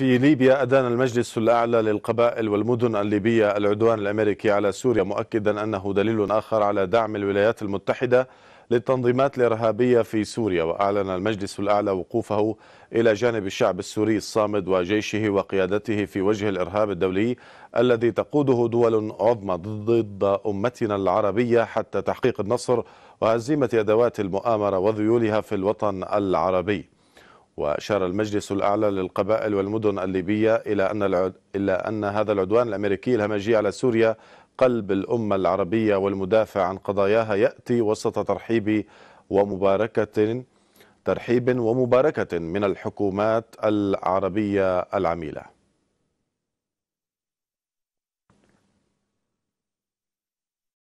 في ليبيا أدان المجلس الأعلى للقبائل والمدن الليبية العدوان الأمريكي على سوريا مؤكدا أنه دليل آخر على دعم الولايات المتحدة للتنظيمات الإرهابية في سوريا وأعلن المجلس الأعلى وقوفه إلى جانب الشعب السوري الصامد وجيشه وقيادته في وجه الإرهاب الدولي الذي تقوده دول عظمى ضد أمتنا العربية حتى تحقيق النصر وهزيمة أدوات المؤامرة وذيولها في الوطن العربي وأشار المجلس الأعلى للقبائل والمدن الليبية إلى أن, العد... إلى أن هذا العدوان الأمريكي الهمجي على سوريا قلب الأمة العربية والمدافع عن قضاياها يأتي وسط ترحيب ومباركة ترحيب ومباركة من الحكومات العربية العميلة